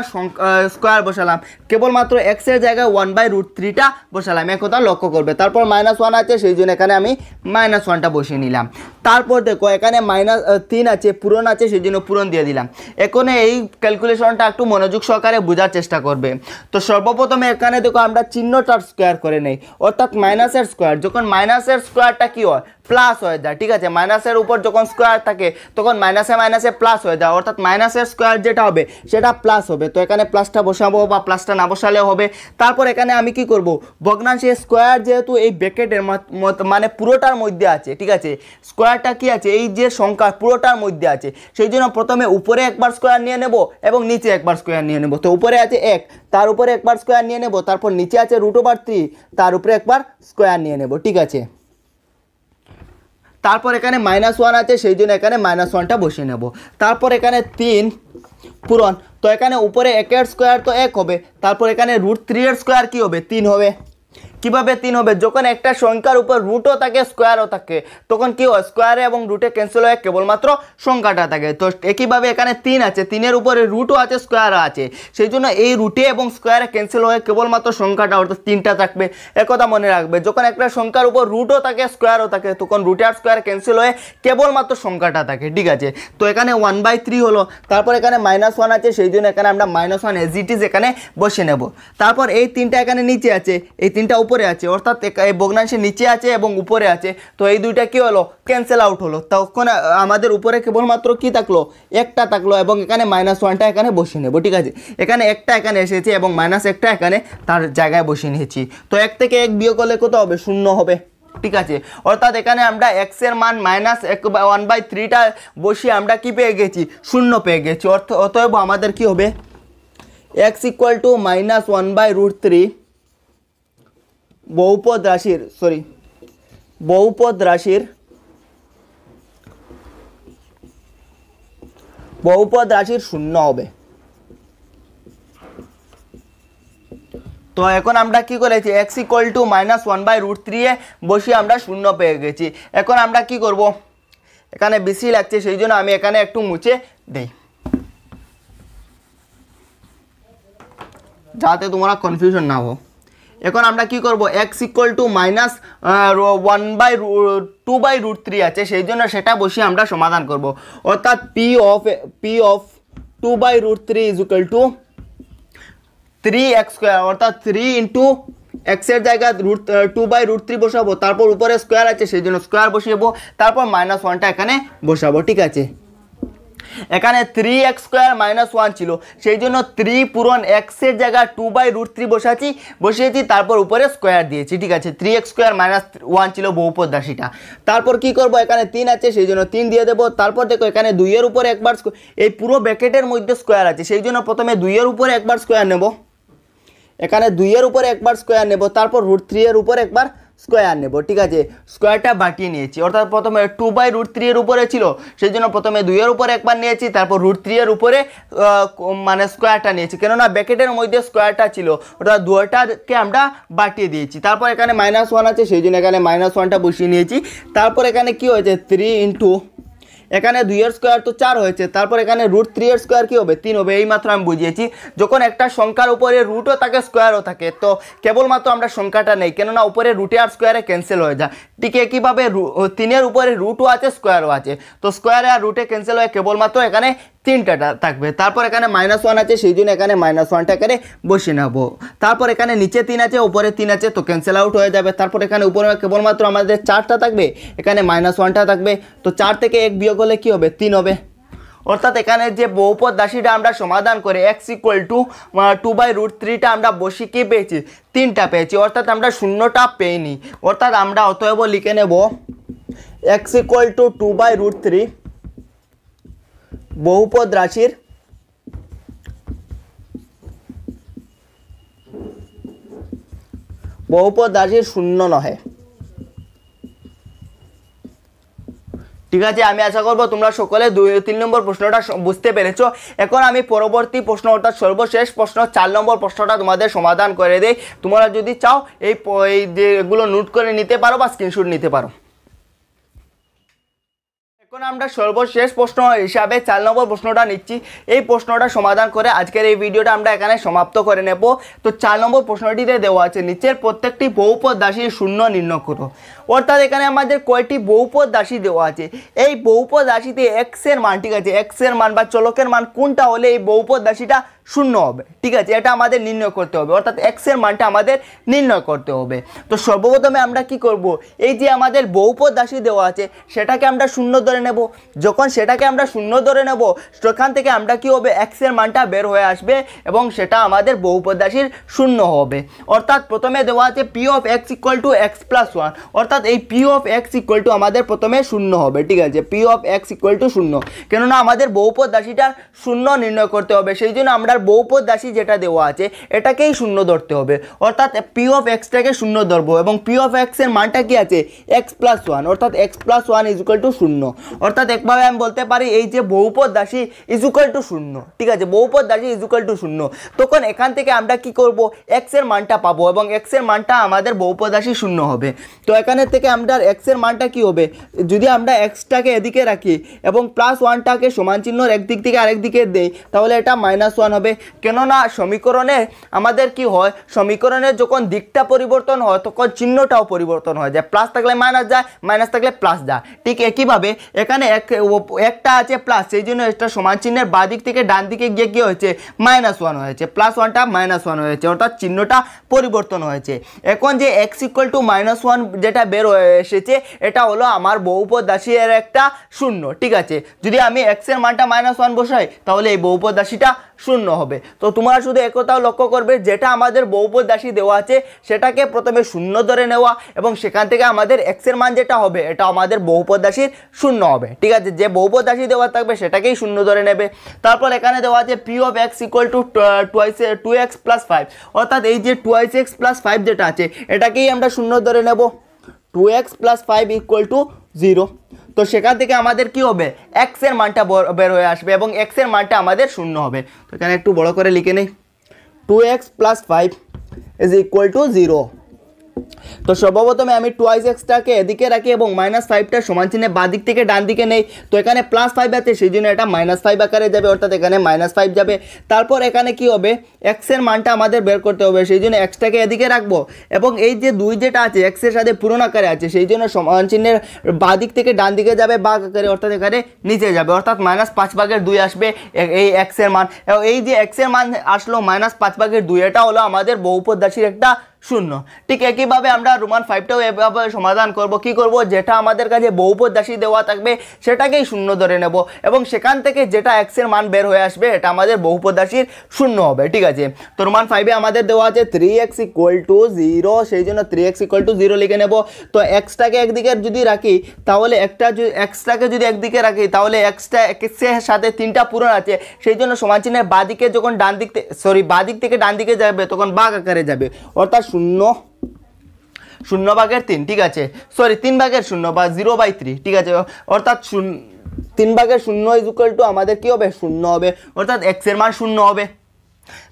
স্কোয়ার বসালাম কেবলমাত্র এক্সের জায়গায় ওয়ান বাই রুট থ্রিটা বসালাম এক কথা লক্ষ্য করবে তারপর মাইনাস ওয়ান আছে সেই জন্য এখানে আমি মাইনাস ওয়ানটা বসিয়ে নিলাম তারপর দেখো এখানে মাইনাস তিন আছে পূরণ আছে সেই জন্য পূরণ দিয়ে দিলাম এখন এই ক্যালকুলেশনটা একটু মনোযোগ সহকারে বোঝার চেষ্টা করবে তো সর্বপ্রথমে এখানে দেখো আমরা চিহ্নটার স্কোয়ার করে নেই অর্থাৎ মাইনাসের স্কোয়ার যখন মাইনাসের স্কোয়ারটা কী হয় প্লাস হয়ে যায় ঠিক আছে মাইনাসের উপর যখন স্কোয়ার থাকে তখন মাইনাসে মাইনাসে প্লাস হয়ে যায় অর্থাৎ মাইনাসের স্কোয়ার যেটা হবে সেটা প্লাস হবে তো এখানে প্লাসটা বসাবো বা প্লাসটা না বসালেও হবে তারপর এখানে আমি কি করব ভগ্নাংশে স্কোয়ার যেহেতু এই ব্যাকেটের মানে পুরোটার মধ্যে আছে ঠিক আছে স্কোয়ারটা কি আছে এই যে সংখ্যা পুরোটার মধ্যে আছে সেই জন্য প্রথমে উপরে একবার স্কোয়ার নিয়ে নেব এবং নিচে একবার স্কোয়ার নিয়ে নেব তো উপরে আছে এক তার উপরে একবার স্কোয়ার নিয়ে নেব তারপর নিচে আছে রুট ওভার থ্রি তার উপরে একবার স্কোয়ার নিয়ে নেব ঠিক আছে তারপর এখানে মাইনাস ওয়ান আছে সেই জন্য এখানে মাইনাস ওয়ানটা বসিয়ে নেব তারপর এখানে তিন পূরণ তো এখানে উপরে একের স্কোয়ার তো এক হবে তারপর এখানে রুট থ্রি এর স্কোয়ার কী হবে তিন হবে কিভাবে তিন হবে যখন একটা সংখ্যার উপর রুটও থাকে স্কোয়ারও থাকে তখন কি হয় স্কোয়ারে এবং রুটে ক্যান্সেল হয়ে কেবলমাত্র সংখ্যাটা থাকে তো একইভাবে এখানে তিন আছে তিনের উপরে রুটও আছে স্কোয়ারও আছে সেই জন্য এই রুটে এবং স্কোয়ারে ক্যান্সেল হয়ে কেবলমাত্র সংখ্যাটা অর্থাৎ তিনটা থাকবে একথা মনে রাখবে যখন একটা সংখ্যার উপর রুটও থাকে স্কোয়ারও থাকে তখন রুটে আর স্কোয়ার ক্যান্সেল হয়ে কেবলমাত্র সংখ্যাটা থাকে ঠিক আছে তো এখানে ওয়ান বাই থ্রি হলো তারপর এখানে মাইনাস ওয়ান আছে সেই জন্য এখানে আমরা minus one as it is এখানে বসে নেব তারপর এই তিনটা এখানে নিচে আছে এই তিনটা উপর উপরে আছে অর্থাৎ এই ভগ্নাংশের নিচে আছে এবং উপরে আছে তো এই দুইটা কী হলো ক্যান্সেল আউট হলো তখন আমাদের উপরে কেবলমাত্র কি থাকলো একটা থাকলো এবং এখানে মাইনাস ওয়ানটা এখানে বসিয়ে নেবো ঠিক আছে এখানে একটা এখানে এসেছে এবং মাইনাস একটা এখানে তার জায়গায় বসিয়ে নিয়েছি তো এক থেকে এক বিয়োগ করলে কত হবে শূন্য হবে ঠিক আছে অর্থাৎ এখানে আমরা এক্সের মান মাইনাস এক ওয়ান বাই থ্রিটা বসিয়ে আমরা কি পেয়ে গেছি শূন্য পেয়ে গেছি অর্থ অতএব আমাদের কি হবে x equal to minus one by root three বহুপদ রাশির সরি বহুপদ রাশির বহুপদ রাশির শূন্য হবে তো এখন আমরা কি করেছি x equal to minus one by root থ্রিয়ে বসে আমরা শূন্য পেয়ে গেছি এখন আমরা কি করব এখানে বেশি লাগছে সেই জন্য আমি এখানে একটু মুছে দেই যাতে তোমরা কনফিউশন না হো এখন আমরা কি করব x equal to minus one by two by root three আছে সেই জন্য সেটা বসিয়ে আমরা সমাধান করব অর্থাৎ P of p of two by root three is equal to three x square অর্থাৎ থ্রি ইন্টু এক্সের জায়গায় root two by root three বসাবো তারপর উপরে স্কোয়ার আছে সেই জন্য স্কোয়ার বসিয়েবো তারপর মাইনাস ওয়ানটা এখানে বসাবো ঠিক আছে এখানে three x square minus one ছিল সেই জন্য থ্রি পূরণ এক্সের জায়গায় টু বাই রুট থ্রি বসাচ্ছি বসিয়েছি তারপর উপরে স্কোয়ার দিয়েছি ঠিক আছে three x square minus one ছিল বহুপদ রাশিটা তারপর কি করব এখানে তিন আছে সেই জন্য তিন দিয়ে দেবো তারপর দেখো এখানে দুইয়ের উপরে একবার এই পুরো ব্যাকেটের মধ্যে স্কোয়ার আছে সেই জন্য প্রথমে দুইয়ের উপরে একবার স্কোয়ার নেব এখানে দুইয়ের উপরে একবার স্কোয়ার নেব তারপর রুট থ্রি এর উপর একবার স্কোয়ার নেব ঠিক আছে স্কোয়ারটা বাটিয়ে নিয়েছি অর্থাৎ প্রথমে টু বাই রুট থ্রি এর উপরে ছিল সেই জন্য প্রথমে দুইয়ের উপরে একবার নিয়েছি তারপর রুট থ্রি এর উপরে মানে স্কোয়ারটা নিয়েছি কেননা ব্যাকেটের মধ্যে স্কোয়ারটা ছিল অর্থাৎ দুটাকে আমরা বাটিয়ে দিয়েছি তারপর এখানে মাইনাস ওয়ান আছে সেই জন্য এখানে মাইনাস ওয়ানটা বসিয়ে নিয়েছি তারপর এখানে কি হয়েছে থ্রি ইন্টু এখানে দুই এর স্কোয়ার তো চার হয়েছে তারপর এখানে রুট এর স্কোয়ার কী হবে তিন হবে এই মাত্র আমি বুঝিয়েছি যখন একটা সংখ্যার উপরে রুটও থাকে স্কোয়ারও থাকে তো কেবলমাত্র আমরা সংখ্যাটা নেই কেননা উপরে রুটে আর স্কোয়ারে ক্যান্সেল হয়ে যায় ঠিক একইভাবে তিনের উপরে রুটও আছে স্কোয়ারও আছে তো স্কোয়ারে আর রুটে ক্যান্সেল হয়ে কেবলমাত্র এখানে তিনটা থাকবে তারপর এখানে মাইনাস ওয়ান আছে সেই জন্য এখানে মাইনাস ওয়ানটা এখানে বসিয়ে নেব তারপর এখানে নিচে তিন আছে ওপরে তিন আছে তো ক্যান্সেল আউট হয়ে যাবে তারপর এখানে উপরে কেবলমাত্র আমাদের চারটা থাকবে এখানে মাইনাস ওয়ানটা থাকবে তো চার থেকে এক বিয়োগ হলে কী হবে তিন হবে অর্থাৎ এখানে যে বহুপদ রাশিটা আমরা সমাধান করে x equal to two by root থ্রিটা আমরা বসিকে পেয়েছি তিনটা পেয়েছি অর্থাৎ আমরা শূন্যটা পেইনি অর্থাৎ আমরা অতএব লিখে নেব x equal to two by root three বহুপদ রাশির বহুপদ রাশি শূন্য নহে ঠিক আছে আমি আশা করবো তোমরা সকলে দুই তিন নম্বর প্রশ্নটা বুঝতে পেরেছো এখন আমি পরবর্তী প্রশ্ন অর্থাৎ সর্বশেষ প্রশ্ন চার নম্বর প্রশ্নটা তোমাদের সমাধান করে দেই তোমরা যদি চাও এই যে এগুলো নোট করে নিতে পারো বা স্ক্রিনশট নিতে পারো এখন আমরা সর্বশেষ প্রশ্ন হিসাবে চার নম্বর প্রশ্নটা নিচ্ছি এই প্রশ্নটা সমাধান করে আজকের এই ভিডিওটা আমরা এখানে সমাপ্ত করে নেব তো চার নম্বর প্রশ্নটিতে দেওয়া আছে নিচের প্রত্যেকটি বহুপদ দাসী শূন্য নির্ণয় করো অর্থাৎ এখানে আমাদের কয়টি বহুপদ রাশি দেওয়া আছে এই বহুপদ রাশিতে এক্সের মান ঠিক আছে এক্সের মান বা চলকের মান কোনটা হলে এই বহুপদ রাশিটা শূন্য হবে ঠিক আছে এটা আমাদের নির্ণয় করতে হবে অর্থাৎ এক্সের মানটা আমাদের নির্ণয় করতে হবে তো সর্বপ্রথমে আমরা কি করব এই যে আমাদের বহুপদ রাশি দেওয়া আছে সেটাকে আমরা শূন্য ধরে নেব যখন সেটাকে আমরা শূন্য ধরে নেব সেখান থেকে আমরা কি হবে এক্সের মানটা বের হয়ে আসবে এবং সেটা আমাদের বহুপদ রাশির শূন্য হবে অর্থাৎ প্রথমে দেওয়া আছে P of x equal to x plus one অর্থাৎ অর্থাৎ এই p of x equal to আমাদের প্রথমে শূন্য হবে ঠিক আছে P of x equal to শূন্য কেননা আমাদের বহুপদ রাশিটার শূন্য নির্ণয় করতে হবে সেই জন্য আমরা বহুপদ রাশি যেটা দেওয়া আছে এটাকেই শূন্য ধরতে হবে অর্থাৎ পি অফ এক্সটাকে শূন্য ধরবো এবং পি অফ এক্সের মানটা কি আছে এক্স প্লাস ওয়ান অর্থাৎ x plus one is to শূন্য অর্থাৎ একভাবে আমি বলতে পারি এই যে বহুপদ রাশি ইজ টু শূন্য ঠিক আছে বহুপদ রাশি ইজ টু শূন্য তখন এখান থেকে আমরা কি করব এক্সের মানটা পাবো এবং এক্সের মানটা আমাদের বহুপদ রাশি শূন্য হবে তো এখানে এখানে থেকে আমরা এক্সের মানটা কি হবে যদি আমরা এক্সটাকে এদিকে রাখি এবং প্লাস ওয়ানটাকে সমান চিহ্ন একদিক থেকে আরেক দিকে দেই তাহলে এটা মাইনাস ওয়ান হবে কেননা সমীকরণে আমাদের কি হয় সমীকরণের যখন দিকটা পরিবর্তন হয় তখন চিহ্নটাও পরিবর্তন হয় যায় প্লাস থাকলে মাইনাস যায় মাইনাস থাকলে প্লাস যায় ঠিক একইভাবে এখানে এক একটা আছে প্লাস সেই জন্য এটা সমান চিহ্নের বা দিক থেকে ডান দিকে গিয়ে কী হয়েছে মাইনাস ওয়ান হয়েছে প্লাস ওয়ানটা মাইনাস ওয়ান হয়েছে অর্থাৎ চিহ্নটা পরিবর্তন হয়েছে এখন যে x equal to minus one যেটা বের হয়ে এসেছে এটা হলো আমার বহুপদ রাশির একটা শূন্য ঠিক আছে যদি আমি এক্সের মানটা মাইনাস ওয়ান বসাই তাহলে এই বহুপদ রাশিটা শূন্য হবে তো তোমরা শুধু একথাও লক্ষ্য করবে যেটা আমাদের বহুপদ রাশি দেওয়া আছে সেটাকে প্রথমে শূন্য ধরে নেওয়া এবং সেখান থেকে আমাদের এক্সের মান যেটা হবে এটা আমাদের বহুপদ রাশির শূন্য হবে ঠিক আছে যে বহুপদ রাশি দেওয়া থাকবে সেটাকেই শূন্য ধরে নেবে তারপর এখানে দেওয়া আছে P of x equal to twice two x plus five অর্থাৎ এই যে টুয়াইস এক্স প্লাস ফাইভ যেটা আছে এটাকেই আমরা শূন্য ধরে নেবো two x plus five equal to zero তো সেখান থেকে আমাদের কি হবে এক্সের মানটা বের হয়ে আসবে এবং এক্সের মানটা আমাদের শূন্য হবে তো এখানে একটু বড় করে লিখে নেই two x plus five is equal to zero তো সর্বপ্রথমে আমি টুয়াইস এক্সটাকে এদিকে রাখি এবং মাইনাস ফাইভটা সমান চিহ্নে দিক থেকে ডান দিকে নেই তো এখানে প্লাস ফাইভ আছে সেই জন্য এটা মাইনাস ফাইভ আকারে যাবে অর্থাৎ এখানে মাইনাস ফাইভ যাবে তারপর এখানে কি হবে এক্সের মানটা আমাদের বের করতে হবে সেই জন্য এক্সটাকে এদিকে রাখবো এবং এই যে দুই যেটা আছে এক্সের সাথে পুরোন আকারে আছে সেই জন্য সমান চিহ্নের দিক থেকে ডান দিকে যাবে বাঘ আকারে অর্থাৎ এখানে নিচে যাবে অর্থাৎ মাইনাস পাঁচ ভাগের দুই আসবে এই এক্সের মান এবং এই যে এক্সের মান আসলো মাইনাস পাঁচ ভাগের দুই এটা হলো আমাদের বহুপদাসীর একটা শূন্য ঠিক একইভাবে আমরা রোমান ফাইভটাও এভাবে সমাধান করব কি করব যেটা আমাদের কাছে বহুপদাসী দেওয়া থাকবে সেটাকেই শূন্য ধরে নেব এবং সেখান থেকে যেটা এক্সের মান বের হয়ে আসবে এটা আমাদের বহুপদাসীর শূন্য হবে ঠিক আছে তো রোমান ফাইভে আমাদের দেওয়া আছে three x equal to zero সেই জন্য three x equal to zero লিখে নেব তো এক্সটাকে একদিকে যদি রাখি তাহলে একটা এক্সটাকে যদি একদিকে রাখি তাহলে এক্সটা এক্সের সাথে তিনটা পূরণ আছে সেই জন্য সমাজ চিহ্নের দিকে যখন ডান দিক সরি দিক থেকে ডান দিকে যাবে তখন বাঘ আকারে যাবে অর্থাৎ শূন্য শূন্য ভাগের তিন ঠিক আছে সরি তিন ভাগের শূন্য বা জিরো বাই থ্রি ঠিক আছে অর্থাৎ শূন্য তিন ভাগের শূন্য ইজ টু আমাদের কী হবে শূন্য হবে অর্থাৎ এক্সের মান শূন্য হবে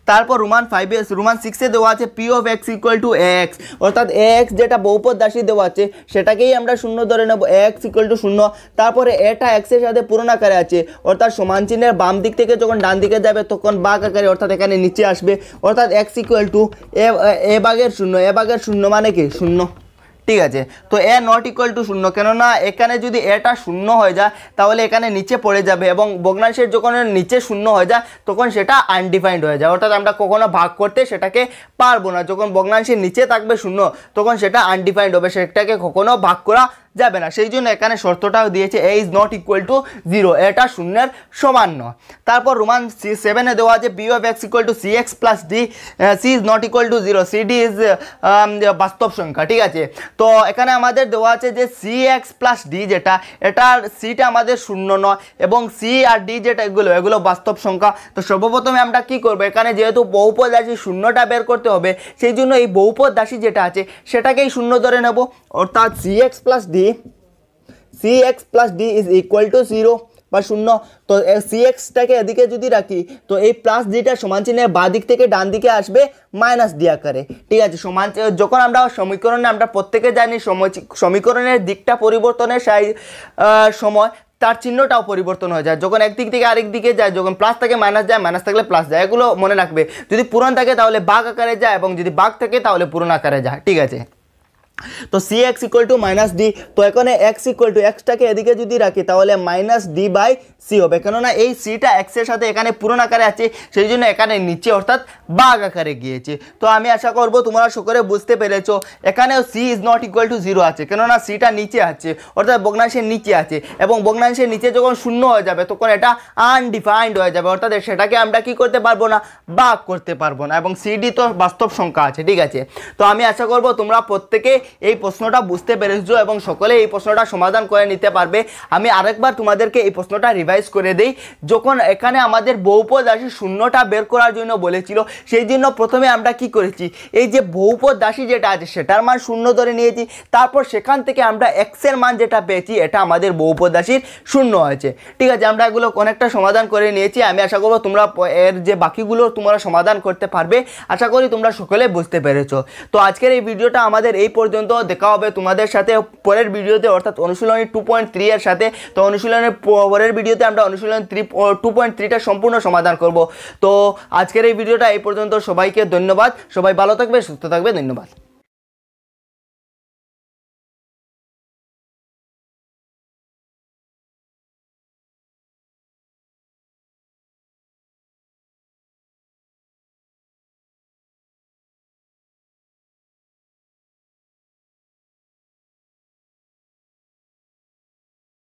তারপর রোমান ফাইভে রোমান সিক্সে দেওয়া আছে P of x equal to x অর্থাৎ এক্স যেটা বহুপদ দাসী দেওয়া আছে সেটাকেই আমরা শূন্য ধরে নেব এক্স ইকুয়াল টু শূন্য তারপরে এটা এক্সের সাথে পূরণ আকারে আছে অর্থাৎ সমান চিহ্নের বাম দিক থেকে যখন ডান দিকে যাবে তখন বাঘ আকারে অর্থাৎ এখানে নিচে আসবে অর্থাৎ এক্স ইকুয়াল টু এ বাঘের শূন্য এ বাঘের শূন্য মানে কি শূন্য ঠিক আছে তো এ নট ইকুয়াল টু শূন্য কেননা এখানে যদি এটা শূন্য হয়ে যায় তাহলে এখানে নিচে পড়ে যাবে এবং বগ্নাংশের যখন নিচে শূন্য হয়ে যায় তখন সেটা আনডিফাইন্ড হয়ে যায় অর্থাৎ আমরা কখনো ভাগ করতে সেটাকে পারবো না যখন বগ্নাংশের নিচে থাকবে শূন্য তখন সেটা আনডিফাইন্ড হবে সেটাকে কখনো ভাগ করা যাবে না সেই জন্য এখানে শর্তটাও দিয়েছে a is not equal to zero এটা শূন্যের সমান নয় তারপর রোমান সি সেভেনে দেওয়া আছে b of x equal to c x plus d c is not equal to zero c d is বাস্তব সংখ্যা ঠিক আছে তো এখানে আমাদের দেওয়া আছে যে সি এক্স প্লাস ডি যেটা এটার সিটা আমাদের শূন্য নয় এবং সি আর ডি যেটা এগুলো এগুলো বাস্তব সংখ্যা তো সর্বপ্রথমে আমরা কি করব এখানে যেহেতু বহুপদ আছে শূন্যটা বের করতে হবে সেই জন্য এই বহুপদ রাশি যেটা আছে সেটাকেই শূন্য ধরে নেব অর্থাৎ c x plus d c c x plus d is equal to zero বা শূন্য তো সি এক্সটাকে এদিকে যদি রাখি তো এই প্লাস ডিটা সমান চিহ্নে বা দিক থেকে ডান দিকে আসবে মাইনাস ডি আকারে ঠিক আছে সমান যখন আমরা সমীকরণে আমরা প্রত্যেকে জানি সমীকরণের দিকটা পরিবর্তনের সাই সময় তার চিহ্নটাও পরিবর্তন হয়ে যায় যখন একদিক থেকে আরেক দিকে যায় যখন প্লাস থাকে মাইনাস যায় মাইনাস থাকলে প্লাস যায় এগুলো মনে রাখবে যদি পুরন থাকে তাহলে বাঘ আকারে যায় এবং যদি বাঘ থাকে তাহলে পুরন আকারে যায় ঠিক আছে তো c x equal to minus d তো এখানে এক্স ইকুয়াল টু এক্সটাকে এদিকে যদি রাখি তাহলে মাইনাস ডি বাই সি হবে কেননা এই সিটা এক্সের সাথে এখানে পুরোন আকারে আছে সেই জন্য এখানে নিচে অর্থাৎ বাঘ আকারে গিয়েছে তো আমি আশা করব তোমরা সকলে বুঝতে পেরেছো এখানেও c is not equal to zero আছে কেননা সিটা নিচে আছে অর্থাৎ ভগ্নাংশের নিচে আছে এবং ভগ্নাংশের নিচে যখন শূন্য হয়ে যাবে তখন এটা আনডিফাইন্ড হয়ে যাবে অর্থাৎ সেটাকে আমরা কি করতে পারবো না বাঘ করতে পারবো না এবং সিডি তো বাস্তব সংখ্যা আছে ঠিক আছে তো আমি আশা করব তোমরা প্রত্যেকে এই প্রশ্নটা বুঝতে পেরেছো এবং সকলে এই প্রশ্নটা সমাধান করে নিতে পারবে আমি আরেকবার তোমাদেরকে এই প্রশ্নটা রিভাইজ করে দেই যখন এখানে আমাদের বহুপদ রাশি শূন্যটা বের করার জন্য বলেছিল সেই জন্য প্রথমে আমরা কি করেছি এই যে বহুপদ রাশি যেটা আছে সেটার মান শূন্য ধরে নিয়েছি তারপর সেখান থেকে আমরা এক্সের মান যেটা পেয়েছি এটা আমাদের বহুপদ রাশির শূন্য আছে ঠিক আছে আমরা এগুলো অনেকটা সমাধান করে নিয়েছি আমি আশা করবো তোমরা এর যে বাকিগুলো তোমরা সমাধান করতে পারবে আশা করি তোমরা সকলে বুঝতে পেরেছো তো আজকের এই ভিডিওটা আমাদের এই পর্যন্ত পর্যন্ত দেখা হবে তোমাদের সাথে পরের ভিডিওতে অর্থাৎ অনুশীলনী টু পয়েন্ট থ্রি এর সাথে তো অনুশীলনের পরের ভিডিওতে আমরা অনুশীলন থ্রি টু পয়েন্ট থ্রিটা সম্পূর্ণ সমাধান করব তো আজকের এই ভিডিওটা এই পর্যন্ত সবাইকে ধন্যবাদ সবাই ভালো থাকবে সুস্থ থাকবে ধন্যবাদ